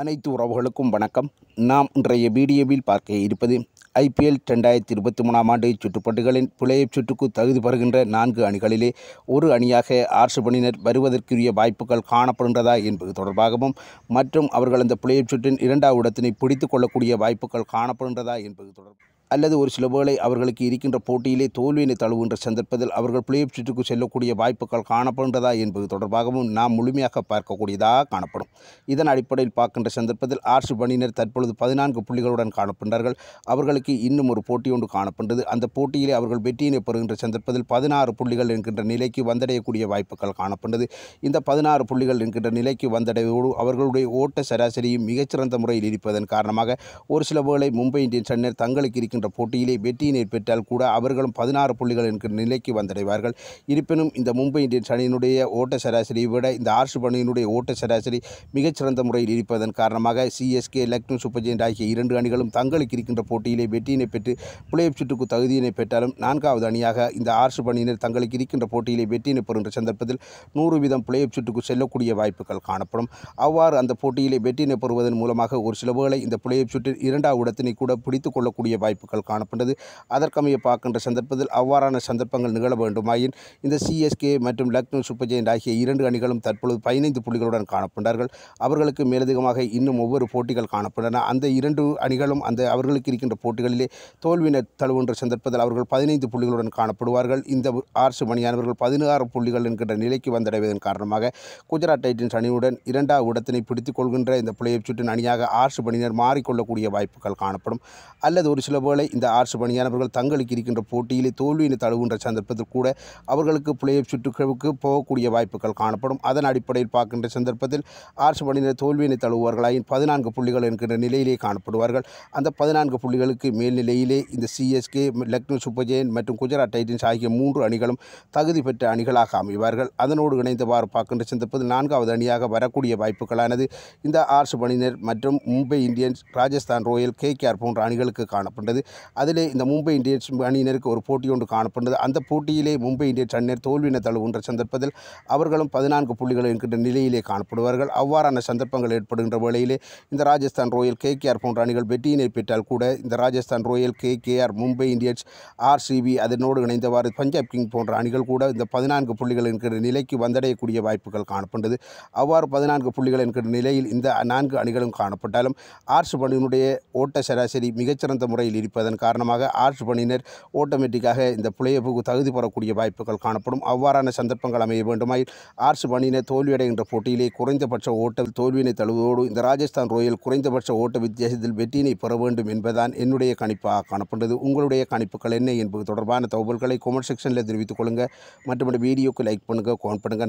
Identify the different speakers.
Speaker 1: அனைத்து உறவுகளுக்கும் வணக்கம் நாம் இன்றைய வீடியோவில் பார்க்க இருப்பது ஐபிஎல் ரெண்டாயிரத்தி இருபத்தி மூணாம் ஆண்டு சுற்றுப்பட்டுகளின் பிளேயப் சுற்றுக்கு தகுதி பெறுகின்ற நான்கு அணிகளிலே ஒரு அணியாக ஆர்ஷபணியினர் வருவதற்குரிய வாய்ப்புகள் காணப்படுகின்றதா என்பது தொடர்பாகவும் மற்றும் அவர்கள் அந்த பிளேயப் சுற்றின் இரண்டாவது இடத்தினை பிடித்து கொள்ளக்கூடிய வாய்ப்புகள் காணப்படுகின்றதா என்பது தொடர்பாக அல்லது ஒரு சில வேளை அவர்களுக்கு இருக்கின்ற போட்டியிலே தோல்வியினை தழுவுகின்ற சந்தர்ப்பத்தில் அவர்கள் பிளே சுற்றுக்கு செல்லக்கூடிய வாய்ப்புகள் காணப்படுகின்றதா என்பது தொடர்பாகவும் நாம் முழுமையாக பார்க்கக்கூடியதாக காணப்படும் இதன் அடிப்படையில் பார்க்கின்ற சந்தர்ப்பத்தில் ஆர்சி பணியினர் தற்பொழுது பதினான்கு புள்ளிகளுடன் காணப்படுகிறார்கள் அவர்களுக்கு இன்னும் ஒரு போட்டி ஒன்று காணப்படுகிறது அந்த போட்டியிலே அவர்கள் வெற்றியினை பெறுகின்ற சந்தர்ப்பத்தில் பதினாறு புள்ளிகள் என்கின்ற நிலைக்கு வந்தடையக்கூடிய வாய்ப்புகள் காணப்படுகிறது இந்த பதினாறு புள்ளிகள் என்கின்ற நிலைக்கு வந்தடைவோடு அவர்களுடைய ஓட்ட சராசரியும் மிகச்சிறந்த முறையில் இருப்பதன் காரணமாக ஒரு சில வேளை மும்பை இந்தியன்ஸ் அணியினர் தங்களுக்கு இருக்கின்ற இருக்கின்ற போட்டியிலே வெற்றியினை பெற்றால் கூட அவர்களும் பதினாறு புள்ளிகள் என்கிற நிலைக்கு வந்தடைவார்கள் இருப்பினும் இந்த மும்பை இந்தியன்ஸ் அணியினுடைய ஓட்ட சராசரியை விட இந்த ஆர்ஷிப் அணியினுடைய ஓட்ட சராசரி மிகச்சிறந்த முறையில் இருப்பதன் காரணமாக சிஎஸ்கே லக்னோ சூப்பர் ஜெயின் ஆகிய இரண்டு அணிகளும் தங்களுக்கு இருக்கின்ற போட்டியிலே வெற்றியினை பெற்று புளையப் சுற்றுக்கு தகுதியினை பெற்றாலும் நான்காவது அணியாக இந்த ஆர்ஷிப் அணியினர் தங்களுக்கு இருக்கின்ற போட்டியிலே வெற்றியினை பெறுகின்ற சந்தர்ப்பத்தில் நூறு வீதம் புளையப் சுற்றுக்கு செல்லக்கூடிய வாய்ப்புகள் காணப்படும் அவ்வாறு அந்த போட்டியிலே வெற்றியினை பெறுவதன் மூலமாக ஒரு சில வேளை இந்த புளையப் சுற்றில் இரண்டாவது இடத்தினை கூட பிடித்துக் கொள்ளக்கூடிய வாய்ப்புகள் வாய்ப்புகள் காணப்பட்டது அதற்கமைய பார்க்கின்ற சந்தர்ப்பத்தில் அவ்வாறான சந்தர்ப்பங்கள் நிகழ வேண்டுமாயின் இந்த சிஎஸ்கே மற்றும் லக்னோ சூப்பர் ஜெயண்ட் ஆகிய இரண்டு அணிகளும் தற்பொழுது பதினைந்து புள்ளிகளுடன் காணப்பட்டார்கள் அவர்களுக்கு மேலதிகமாக இன்னும் ஒவ்வொரு போட்டிகள் காணப்பட்டன அந்த இரண்டு அணிகளும் அந்த அவர்களுக்கு இருக்கின்ற போட்டிகளிலே தோல்வியினர் தழுவுன்ற சந்தர்ப்பத்தில் அவர்கள் பதினைந்து புள்ளிகளுடன் காணப்படுவார்கள் இந்த ஆர்சு மணியானவர்கள் பதினாறு புள்ளிகள் என்கின்ற நிலைக்கு வந்தடைவதன் காரணமாக குஜராத் டைட்டன்ஸ் அணியுடன் இரண்டாவது இடத்தினை பிடித்துக் கொள்கின்ற இந்த பிளேயப் சுற்றின் அணியாக ஆர்சு பணியினர் மாறிக்கொள்ளக்கூடிய வாய்ப்புகள் காணப்படும் அல்லது ஒரு சில வேளை ஒருவேளை இந்த ஆர்ட்ஸ் பணியானவர்கள் தங்களுக்கு இருக்கின்ற போட்டியிலே தோல்வியினை தழுவுகின்ற சந்தர்ப்பத்தில் கூட அவர்களுக்கு புலையப் சுற்றுக்கிழவுக்கு போகக்கூடிய வாய்ப்புகள் காணப்படும் அதன் அடிப்படையில் பார்க்கின்ற சந்தர்ப்பத்தில் ஆர்ட்ஸ் பணியினர் தோல்வியினை தழுவுவார்களாயின் பதினான்கு புள்ளிகள் என்கின்ற நிலையிலே காணப்படுவார்கள் அந்த பதினான்கு புள்ளிகளுக்கு மேல்நிலையிலே இந்த சிஎஸ்கே லக்னோ சூப்பர் ஜெயின் மற்றும் குஜராத் டைட்டன்ஸ் ஆகிய மூன்று அணிகளும் தகுதி பெற்ற அணிகளாக அமைவார்கள் அதனோடு இணைந்தவாறு பார்க்கின்ற சந்தர்ப்பத்தில் நான்காவது அணியாக வரக்கூடிய வாய்ப்புகளானது இந்த ஆர்ட்ஸ் பணியினர் மற்றும் Mumbai Indians Rajasthan Royal K KR போன்ற அணிகளுக்கு காணப்பட்டது அதில் இந்த மும்பை இந்தியன்ஸ் அணியினருக்கு ஒரு போட்டி ஒன்று காணப்பட்டது அந்த போட்டியிலே மும்பை இந்தியன்ஸ் அணியினர் தோல்வியின தழுவுன்ற சந்தர்ப்பத்தில் அவர்களும் பதினான்கு புள்ளிகள் என்கின்ற நிலையிலே காணப்படுவார்கள் அவ்வாறான சந்தர்ப்பங்கள் ஏற்படுகின்ற வேளையிலே இந்த ராஜஸ்தான் ராயல் கேகேஆர் போன்ற அணிகள் வெற்றியினை பெற்றால் கூட இந்த Rajasthan Royal KKR Mumbai Indians RCB அதனோடு இணைந்தவாறு பஞ்சாப் கிங் போன்ற அணிகள் கூட இந்த பதினான்கு புள்ளிகள் என்கிற நிலைக்கு வந்தடையக்கூடிய வாய்ப்புகள் காணப்பட்டது அவ்வாறு பதினான்கு புள்ளிகள் என்கிற நிலையில் இந்த நான்கு அணிகளும் காணப்பட்டாலும் ஆர்சு பணியினுடைய ஓட்ட சராசரி மிகச்சிறந்த முறையில் இருப்பது இருப்பதன் காரணமாக ஆற்று பணியினர் ஓட்டோமேட்டிக்காக இந்த புலையப்புக்கு தகுதி பெறக்கூடிய வாய்ப்புகள் காணப்படும் அவ்வாறான சந்தர்ப்பங்கள் அமைய வேண்டுமாயில் ஆட்சி பணியினர் தோல்வியடைகின்ற போட்டியிலே குறைந்தபட்ச ஓட்டல் தோல்வியினை தழுவதோடு இந்த ராஜஸ்தான் ரோயல் குறைந்தபட்ச ஓட்ட வித்தியாசத்தில் வெற்றியினை பெற வேண்டும் என்பதுதான் என்னுடைய கணிப்பாக காணப்பட்டது உங்களுடைய கணிப்புகள் என்ன என்பது தொடர்பான தகவல்களை கொமெண்ட் செக்ஷனில் தெரிவித்துக் கொள்ளுங்கள் மற்றபடி வீடியோக்கு லைக் பண்ணுங்கள் கமெண்ட் பண்ணுங்கள்